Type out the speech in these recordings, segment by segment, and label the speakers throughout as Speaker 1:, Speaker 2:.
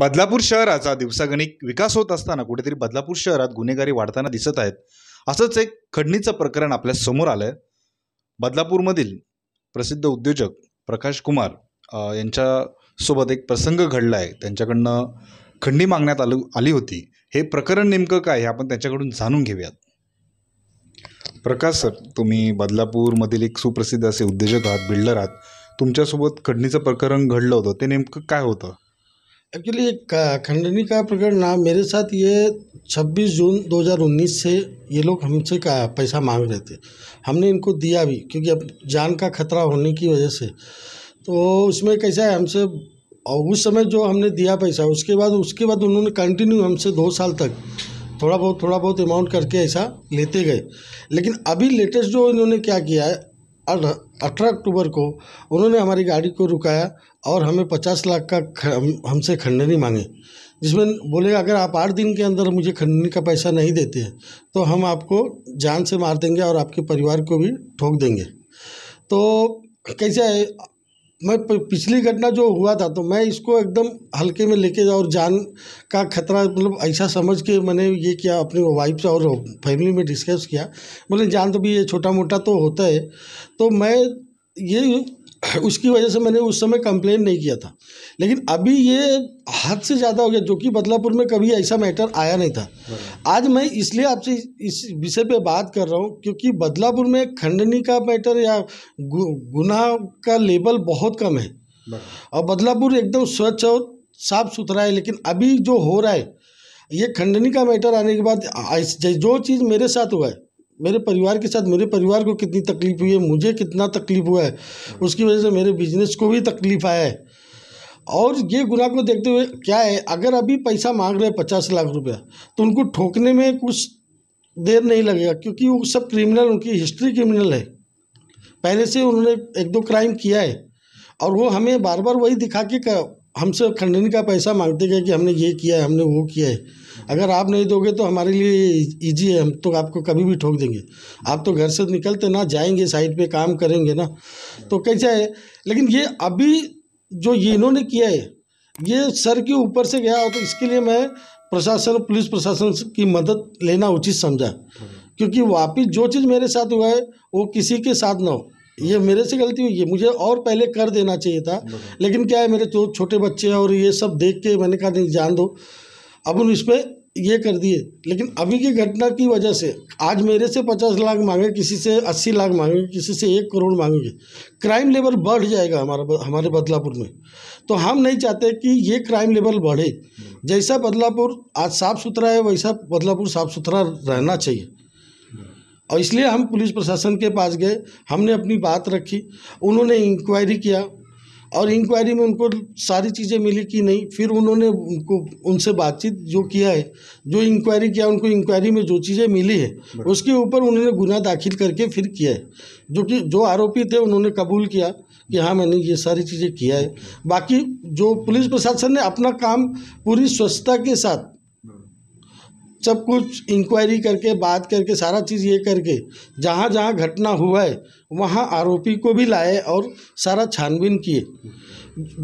Speaker 1: बदलापूर शहराचा दिवसागणिक विकास होत असताना कुठेतरी बदलापूर शहरात गुन्हेगारी वाढताना दिसत आहेत असंच एक खडणीचं प्रकरण आपल्या समोर आलं आहे बदलापूरमधील प्रसिद्ध उद्योजक प्रकाश कुमार यांच्यासोबत एक प्रसंग घडला आहे त्यांच्याकडनं खंडी मागण्यात आलो आली होती हे प्रकरण नेमकं काय हे आपण त्यांच्याकडून जाणून घेऊयात प्रकाश सर तुम्ही बदलापूरमधील एक सुप्रसिद्ध असे उद्योजक आहात बिल्डर आहात तुमच्यासोबत खडणीचं प्रकरण घडलं होतं ते नेमकं काय होतं
Speaker 2: एक्चुअली खंडनी का प्रकरण ना मेरे साथ ये 26 जून 2019 से ये लोग हमसे का पैसा मांग रहे थे हमने इनको दिया भी क्योंकि अब जान का खतरा होने की वजह से तो उसमें कैसा है हमसे और उस समय जो हमने दिया पैसा उसके बाद उसके बाद उन्होंने कंटिन्यू हमसे दो साल तक थोड़ा बहुत थोड़ा बहुत अमाउंट करके ऐसा लेते गए लेकिन अभी लेटेस्ट जो इन्होंने क्या किया है अठारह अक्टूबर को उन्होंने हमारी गाड़ी को रुकाया और हमें पचास लाख का हमसे खंडनी मांगे जिसमें बोले अगर आप आठ दिन के अंदर मुझे खंडनी का पैसा नहीं देते हैं तो हम आपको जान से मार देंगे और आपके परिवार को भी ठोक देंगे तो कैसे है मैं पिछली घटना जो हुआ था तो मैं इसको एकदम हल्के में लेके और जान का खतरा मतलब ऐसा समझ के मैंने ये किया अपने वाइफ से और फैमिली में डिस्कस किया मतलब जान तो भी ये छोटा मोटा तो होता है तो मैं ये उसकी वजह से मैंने उस समय कंप्लेन नहीं किया था लेकिन अभी ये हद से ज़्यादा हो गया जो कि बदलापुर में कभी ऐसा मैटर आया नहीं था आज मैं इसलिए आपसे इस विषय पे बात कर रहा हूँ क्योंकि बदलापुर में खंडनी का मैटर या गु, गुनाह का लेवल बहुत कम है और बदलापुर एकदम स्वच्छ और साफ सुथरा है लेकिन अभी जो हो रहा है ये खंडनी का मैटर आने के बाद जो चीज़ मेरे साथ हुआ है मेरे परिवार के साथ मेरे परिवार को कितनी तकलीफ़ हुई है मुझे कितना तकलीफ़ हुआ है उसकी वजह से मेरे बिजनेस को भी तकलीफ़ आया है और ये गुनाह को देखते हुए क्या है अगर अभी पैसा मांग रहे हैं पचास लाख रुपया तो उनको ठोकने में कुछ देर नहीं लगेगा क्योंकि वो सब क्रिमिनल उनकी हिस्ट्री क्रिमिनल है पहले से उन्होंने एक दो क्राइम किया है और वो हमें बार बार वही दिखा के हमसे खंडन का पैसा मांगते गए कि हमने ये किया है हमने वो किया है अगर आप नहीं दोगे तो हमारे लिए ईजी है हम तो आपको कभी भी ठोक देंगे आप तो घर से निकलते ना जाएंगे साइड पे काम करेंगे ना तो कैसा है लेकिन ये अभी जो ये इन्होंने किया है ये सर के ऊपर से गया तो इसके लिए मैं प्रशासन पुलिस प्रशासन की मदद लेना उचित समझा क्योंकि वापिस जो चीज़ मेरे साथ हुआ है वो किसी के साथ ना हो ये मेरे से गलती हुई है मुझे और पहले कर देना चाहिए था लेकिन क्या है मेरे जो छोटे बच्चे और ये सब देख के मैंने कहा नहीं जान दो अब उन इस पर ये कर दिए लेकिन अभी की घटना की वजह से आज मेरे से पचास लाख मांगे किसी से अस्सी लाख मांगे किसी से एक करोड़ मांगेंगे क्राइम लेवल बढ़ जाएगा हमारा हमारे बदलापुर में तो हम नहीं चाहते कि ये क्राइम लेवल बढ़े जैसा बदलापुर आज साफ़ सुथरा है वैसा बदलापुर साफ़ सुथरा रहना चाहिए और इसलिए हम पुलिस प्रशासन के पास गए हमने अपनी बात रखी उन्होंने इंक्वायरी किया और इंक्वायरी में उनको सारी चीज़ें मिली कि नहीं फिर उन्होंने उनको उनसे बातचीत जो किया है जो इंक्वायरी किया उनको इंक्वायरी में जो चीज़ें मिली है उसके ऊपर उन्होंने गुना दाखिल करके फिर किया है जो कि जो आरोपी थे उन्होंने कबूल किया कि हाँ मैंने ये सारी चीज़ें किया है बाकी जो पुलिस प्रशासन ने अपना काम पूरी स्वच्छता के साथ सब कुछ इंक्वायरी करके बात करके सारा चीज़ ये करके जहाँ जहाँ घटना हुआ है वहाँ आरोपी को भी लाए और सारा छानबीन किए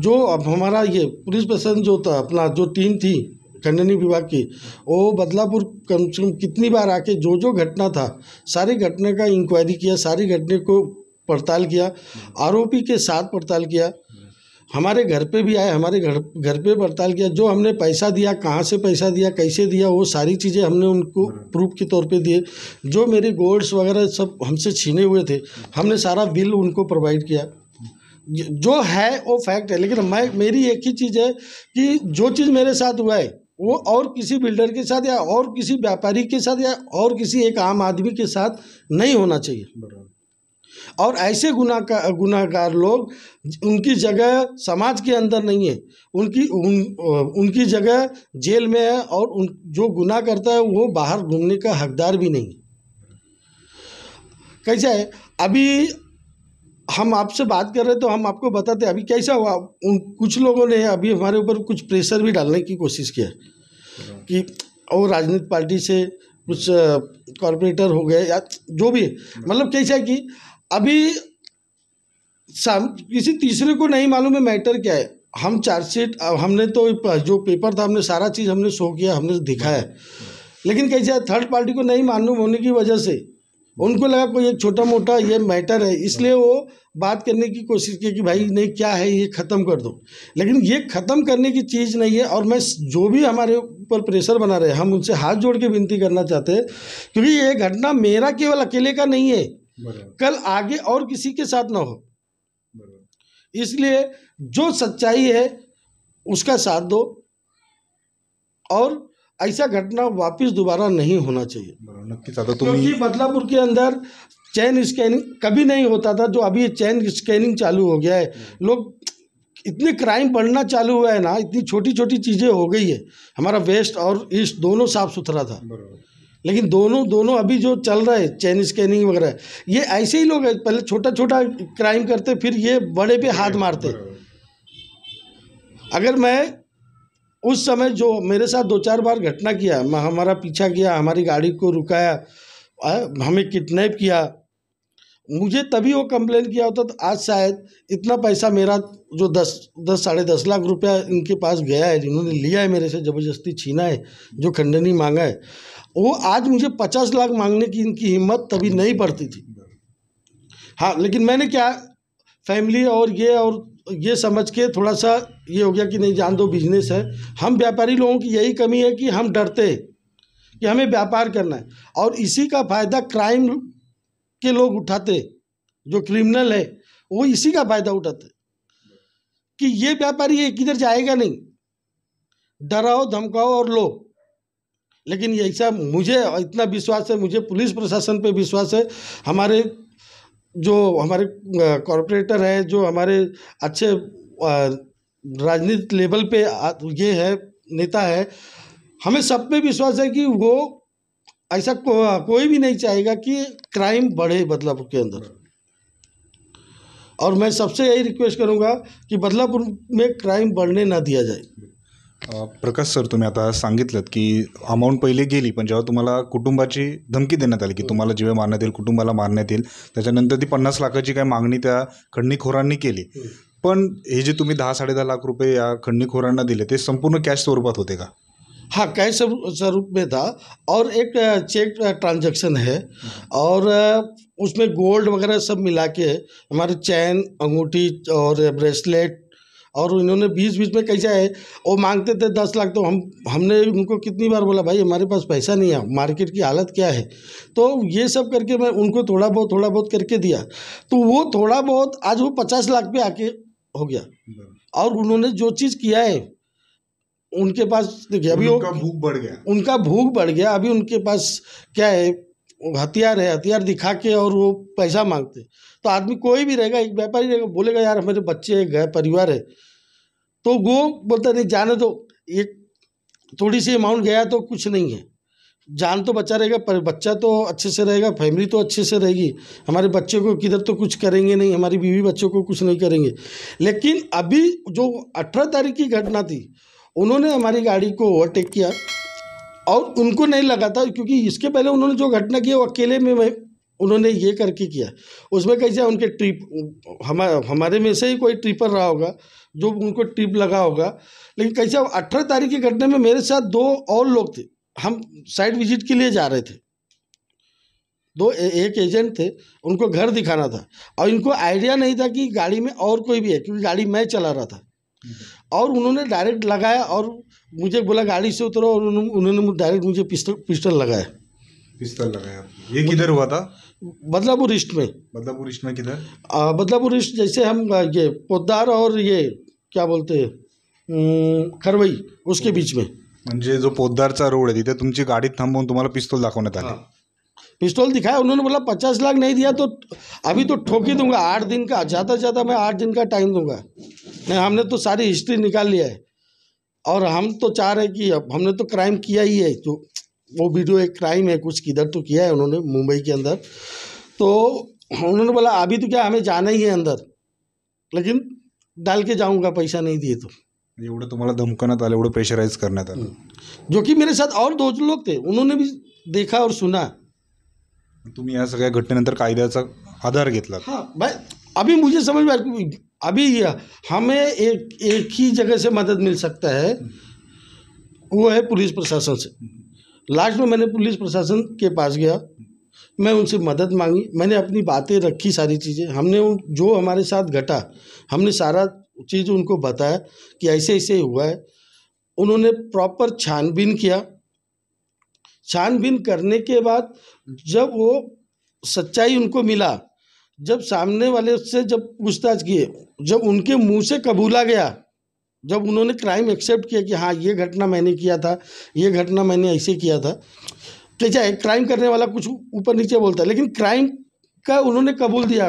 Speaker 2: जो अब हमारा ये पुलिस प्रशासन जो था अपना जो टीम थी खंडनी विभाग की वो बदलापुर कम से कम कितनी बार आके जो जो घटना था सारी घटना का इंक्वायरी किया सारी घटने को पड़ताल किया आरोपी के साथ पड़ताल किया हमारे घर पे भी आए हमारे घर घर पे पड़ताल किया जो हमने पैसा दिया कहाँ से पैसा दिया कैसे दिया वो सारी चीज़ें हमने उनको हम्म। प्रूफ के तौर पे दिए जो मेरे गोल्ड्स वगैरह सब हमसे छीने हुए थे हमने सारा बिल उनको प्रोवाइड किया जो है वो फैक्ट है लेकिन मैं मेरी एक ही चीज़ है कि जो चीज़ मेरे साथ हुआ है वो और किसी बिल्डर के साथ या और किसी व्यापारी के साथ या और किसी एक आम आदमी के साथ नहीं होना चाहिए और ऐसे गुना का गुनाहगार लोग उनकी जगह समाज के अंदर नहीं है उनकी उन उनकी जगह जेल में है और उन जो गुनाह करता है वो बाहर घूमने का हकदार भी नहीं कैसा है अभी हम आपसे बात कर रहे तो हम आपको बताते अभी कैसा हुआ उन कुछ लोगों ने अभी हमारे ऊपर कुछ प्रेशर भी डालने की कोशिश किया कि और राजनीतिक पार्टी से कुछ कॉरपोरेटर हो गए या जो भी मतलब कैसा है कि अभी किसी तीसरे को नहीं मालूम है मैटर क्या है हम चार्जशीट हमने तो जो पेपर था हमने सारा चीज़ हमने शो किया हमने दिखाया लेकिन कैसे थर्ड पार्टी को नहीं मालूम होने की वजह से उनको लगा कोई एक छोटा मोटा ये मैटर है इसलिए वो बात करने की कोशिश की कि भाई नहीं क्या है ये ख़त्म कर दो लेकिन ये ख़त्म करने की चीज़ नहीं है और मैं जो भी हमारे ऊपर प्रेशर बना रहे हम उनसे हाथ जोड़ के विनती करना चाहते हैं क्योंकि ये घटना मेरा केवल अकेले का नहीं है कल आगे और किसी के साथ ना हो इसलिए जो सच्चाई है उसका साथ दो और ऐसा घटना वापस दोबारा नहीं होना चाहिए
Speaker 1: क्योंकि
Speaker 2: बदलापुर के अंदर चैन स्कैनिंग कभी नहीं होता था जो अभी चैन स्कैनिंग चालू हो गया है हम्म। लोग इतने क्राइम बढ़ना चालू हुआ है ना इतनी छोटी छोटी चीज़ें हो गई है हमारा वेस्ट और ईस्ट दोनों साफ सुथरा था लेकिन दोनों दोनों अभी जो चल रहा है चैन स्कैनिंग वगैरह ये ऐसे ही लोग हैं पहले छोटा छोटा क्राइम करते फिर ये बड़े पे हाथ मारते अगर मैं उस समय जो मेरे साथ दो चार बार घटना किया हमारा पीछा किया हमारी गाड़ी को रुकाया हमें किडनेप किया मुझे तभी वो कंप्लेन किया होता तो आज शायद इतना पैसा मेरा जो दस दस साढ़े दस लाख रुपया इनके पास गया है जिन्होंने लिया है मेरे से ज़बरदस्ती छीना है जो खंडनी मांगा है वो आज मुझे पचास लाख मांगने की इनकी हिम्मत तभी नहीं पड़ती थी हाँ लेकिन मैंने क्या फैमिली और ये और ये समझ के थोड़ा सा ये हो गया कि नहीं जान दो बिजनेस है हम व्यापारी लोगों की यही कमी है कि हम डरते कि हमें व्यापार करना है और इसी का फ़ायदा क्राइम के लोग उठाते जो क्रिमिनल है वो इसी का फायदा उठाते कि ये व्यापारी एक किधर जाएगा नहीं डराओ धमकाओ और लो लेकिन ये ऐसा मुझे इतना विश्वास है मुझे पुलिस प्रशासन पे विश्वास है हमारे जो हमारे कॉरपोरेटर है जो हमारे अच्छे राजनीतिक लेवल पे ये है नेता है हमें सब पे विश्वास है कि वो ऐसा को, कोई भी नहीं चाहेगा कि क्राइम बढ़े बदलापुर के अंदर और मैं सबसे यही रिक्वेस्ट करूंगा की बदलापूर में क्राईम बढ़णे ना दिया जाए प्रकाश सर तुम्ही आता सांगितलं
Speaker 1: की अमाऊंट पहिले गेली पण जेव्हा तुम्हाला कुटुंबाची धमकी देण्यात आली की तुम्हाला जीवे मारण्यात येईल कुटुंबाला मारण्यात येईल त्याच्यानंतर ती पन्नास लाखाची काही मागणी त्या खंडणीखोरांनी केली पण हे जे तुम्ही दहा साडे लाख रुपये या खंडणीखोरांना दिले ते संपूर्ण कॅश स्वरूपात होते का
Speaker 2: हाँ कैश स्वरूप में था और एक चेक ट्रांजैक्शन है और उसमें गोल्ड वगैरह सब मिला के हमारे चैन अंगूठी और ब्रेसलेट और इन्होंने बीच बीच में कैसा है वो मांगते थे दस लाख तो हम हमने उनको कितनी बार बोला भाई हमारे पास पैसा नहीं है मार्केट की हालत क्या है तो ये सब करके मैं उनको थोड़ा बहुत थोड़ा बहुत करके दिया तो वो थोड़ा बहुत आज वो पचास लाख पे आके हो गया और उन्होंने जो चीज़ किया है उनके पास देखिए तो अभी उनका भूख बढ़ गया उनका भूख बढ़ गया अभी उनके पास क्या है हथियार है हथियार दिखा के और वो पैसा मांगते तो आदमी कोई भी रहेगा एक व्यापारी रहेगा बोलेगा यार हमारे बच्चे हैं घर परिवार है तो वो बोलता नहीं जाने दो तो ये थोड़ी सी अमाउंट गया तो कुछ नहीं है जान तो बचा रहेगा पर बच्चा तो अच्छे से रहेगा फैमिली तो अच्छे से रहेगी हमारे बच्चे को किधर तो कुछ करेंगे नहीं हमारी बीवी बच्चों को कुछ नहीं करेंगे लेकिन अभी जो अठारह तारीख की घटना थी उन्होंने हमारी गाड़ी को ओवरटेक किया और उनको नहीं लगा था क्योंकि इसके पहले उन्होंने जो घटना की वो अकेले में उन्होंने ये करके किया उसमें कैसे उनके ट्रिप हमारे हमारे में से ही कोई ट्रिपर रहा होगा जो उनको ट्रिप लगा होगा लेकिन कैसे अठारह तारीख की घटना में मेरे साथ दो और लोग थे हम साइड विजिट के लिए जा रहे थे दो ए, एक एजेंट थे उनको घर दिखाना था और इनको आइडिया नहीं था कि गाड़ी में और कोई भी है क्योंकि गाड़ी मैं चला रहा था और उन्होंने डायरेक्ट लगाया और मुझे बोला गाड़ी से उतरो और उन्होंने डायरेक्ट मुझे पिस्टल पिस्टल लगाया पिस्टल लगाया ये किधर हुआ था बदलापुर रिस्ट में बदलापुर रिस्ट में किधर बदलापुर रिस्ट जैसे हम ये पोदार और ये क्या बोलते हैं
Speaker 1: खरवई उसके हम्म। बीच में म्हणजे जो पोद्दारचा रोड है तिथे तुमची गाडी थांबवून तुम्हारा पिस्तौल दाखने
Speaker 2: आले पिस्तौल दिखाया उन्होंने बोला पचास लाख नहीं दिया तो अभी तो ठोकी दूंगा आठ दिन का ज़्यादा ज़्यादा मैं आठ दिन का टाइम दूंगा नहीं हमने तो सारी हिस्ट्री निकाल लिया है और हम तो चाह रहे कि अब हमने तो क्राइम किया ही है तो वो वीडियो एक क्राइम है कुछ किधर तो किया है उन्होंने मुंबई के अंदर तो उन्होंने बोला अभी तो क्या हमें जाना ही है अंदर लेकिन डाल के जाऊंगा पैसा नहीं दिए तो एवढं तुम्हारा
Speaker 1: धमकण्यात था एवढं प्रेशराइज करना था
Speaker 2: जो की मेरे साथ और दो लोग थे उन्होंने भी देखा और सुना
Speaker 1: तुम्हें या सगळ्या घटनेनंतर आधार घेतला
Speaker 2: हाँ भाई अभी मुझे समझ में अभी यह हमें एक एक ही जगह से मदद मिल सकता है वो है पुलिस प्रशासन से लास्ट में मैंने पुलिस प्रशासन के पास गया मैं उनसे मदद मांगी मैंने अपनी बातें रखी सारी चीज़ें हमने जो हमारे साथ घटा हमने सारा चीज़ उनको बताया कि ऐसे ऐसे हुआ है उन्होंने प्रॉपर छानबीन किया छानबीन करने के बाद जब वो सच्चाई उनको मिला जब सामने वाले से जब पूछताछ किए जब उनके मुंह से कबूला गया जब उन्होंने क्राइम एक्सेप्ट किया कि हाँ ये घटना मैंने किया था ये घटना मैंने ऐसे किया था तो चाहे क्राइम करने वाला कुछ ऊपर नीचे बोलता है लेकिन क्राइम का उन्होंने कबूल दिया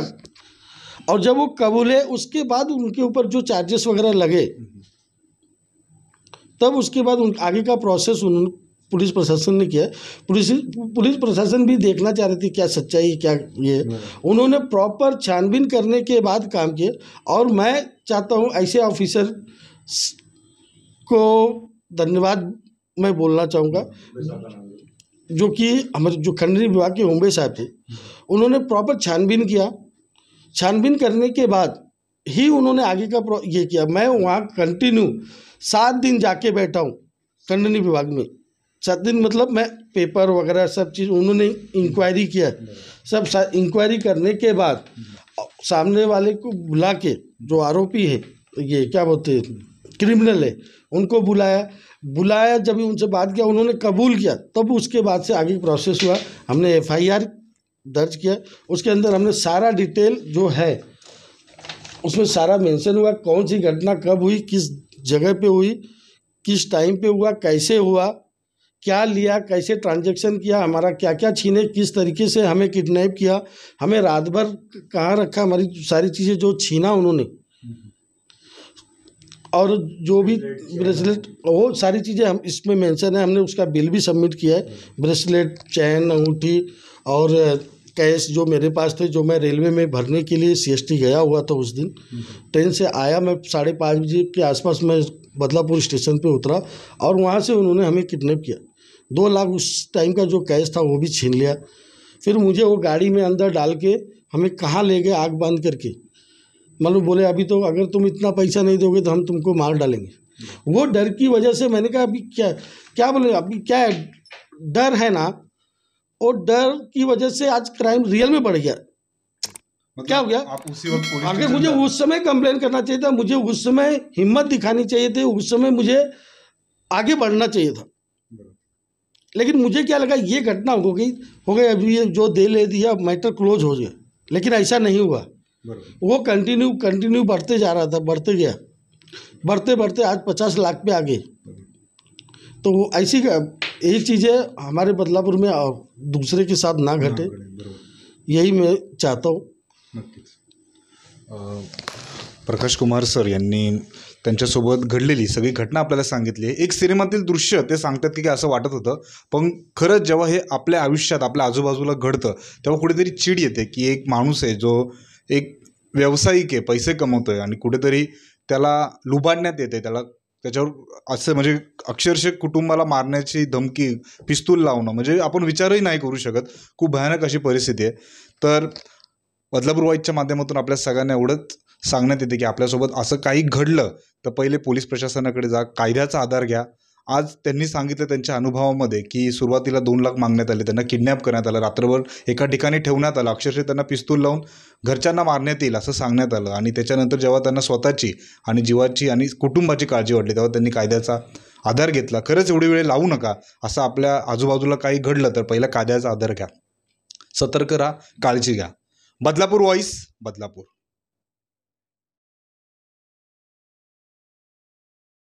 Speaker 2: और जब वो कबूले उसके बाद उनके ऊपर जो चार्जेस वगैरह लगे तब उसके बाद उन आगे का प्रोसेस उन पुलिस प्रशासन ने किया पुलिस पुलिस प्रशासन भी देखना चाह रही थी क्या सच्चाई है क्या ये हाँ। उन्होंने प्रॉपर छानबीन करने के बाद काम किए और मैं चाहता हूँ ऐसे ऑफिसर को धन्यवाद मैं बोलना चाहूँगा जो कि हमारे जो खंडरी विभाग के होम्बे साहब थे उन्होंने प्रॉपर छानबीन किया छानबीन करने के बाद ही उन्होंने आगे का ये किया मैं वहाँ कंटिन्यू सात दिन जाके बैठा हूँ खंडनी विभाग में सात दिन मतलब मैं पेपर वगैरह सब चीज़ उन्होंने इंक्वायरी किया सब इंक्वायरी करने के बाद सामने वाले को बुला के जो आरोपी है ये क्या बोलते हैं क्रिमिनल है उनको बुलाया बुलाया जब उनसे बात किया उन्होंने कबूल किया तब उसके बाद से आगे प्रोसेस हुआ हमने एफआईआर दर्ज किया उसके अंदर हमने सारा डिटेल जो है उसमें सारा मेंशन हुआ कौन सी घटना कब हुई किस जगह पे हुई किस टाइम पे हुआ कैसे हुआ क्या लिया कैसे ट्रांजैक्शन किया हमारा क्या क्या छीने किस तरीके से हमें किडनैप किया हमें रात भर कहाँ रखा हमारी सारी चीज़ें जो छीना उन्होंने और जो भी ब्रेसलेट वो सारी चीज़ें हम इसमें मेंशन है हमने उसका बिल भी सबमिट किया है ब्रेसलेट चैन अंगूठी और कैश जो मेरे पास थे जो मैं रेलवे में भरने के लिए सीएसटी गया हुआ था उस दिन ट्रेन से आया मैं साढ़े पाँच बजे के आसपास मैं बदलापुर स्टेशन पे उतरा और वहाँ से उन्होंने हमें किडनैप किया दो लाख उस टाइम का जो कैश था वो भी छीन लिया फिर मुझे वो गाड़ी में अंदर डाल के हमें कहाँ ले गए आग बांध करके मतलब बोले अभी तो अगर तुम इतना पैसा नहीं दोगे तो हम तुमको मार डालेंगे वो डर की वजह से मैंने कहा अभी क्या क्या बोले अभी क्या है डर है ना और डर की वजह से आज क्राइम रियल में बढ़ गया मतलब क्या हो गया
Speaker 1: आप उसी वक्त
Speaker 2: अगर मुझे उस समय कंप्लेन करना चाहिए था मुझे उस समय हिम्मत दिखानी चाहिए थी उस समय मुझे आगे बढ़ना चाहिए था लेकिन मुझे क्या लगा ये घटना हो गई हो गई अभी ये जो दे ले दिया मैटर क्लोज हो गया लेकिन ऐसा नहीं हुआ वो कंटिन्यू कंटिन्यू बढ़ते जा रहा था बढ़ते गया बढ़ते बढ़ते आज पचास लाख पे आ गए तो ऐसी यही चीज़ें हमारे बदलापुर में दूसरे के साथ ना घटे यही मैं चाहता हूँ
Speaker 1: प्रकाश कुमार सर यानी त्यांच्यासोबत घडलेली सगळी घटना आपल्याला सांगितली आहे एक सिनेमातील दृश्य ते सांगतात की असं वाटत होतं पण खरंच जेव्हा हे आपल्या आयुष्यात आपल्या आजूबाजूला घडतं तेव्हा कुठेतरी चीड येते की एक माणूस आहे जो एक व्यावसायिक आहे पैसे कमवतो आहे आणि कुठेतरी त्याला लुबाडण्यात येते त्याला त्याच्यावर असं म्हणजे अक्षरशः कुटुंबाला मारण्याची धमकी पिस्तूल लावणं म्हणजे आपण विचारही नाही करू शकत खूप भयानक अशी परिस्थिती आहे तर बदलापूर वाईजच्या माध्यमातून आपल्या सगळ्यांना एवढंच सांगण्यात येते की आपल्यासोबत असं काही घडलं तर पहिले पोलीस प्रशासनाकडे जा कायद्याचा आधार घ्या आज त्यांनी सांगितलं त्यांच्या अनुभवामध्ये की सुरुवातीला दोन लाख मागण्यात आले त्यांना किडनॅप करण्यात आलं रात्रभर एका ठिकाणी ठेवण्यात आलं अक्षरशः त्यांना पिस्तूल लावून घरच्यांना मारण्यात येईल असं सांगण्यात आलं आणि त्याच्यानंतर जेव्हा त्यांना स्वतःची आणि जीवाची आणि कुटुंबाची काळजी वाटली तेव्हा त्यांनी कायद्याचा आधार घेतला खरंच एवढी वेळ लावू नका असं आपल्या आजूबाजूला काही घडलं तर पहिला कायद्याचा आधार घ्या सतर्क राहा काळजी घ्या बदलापूर वॉईस बदलापूर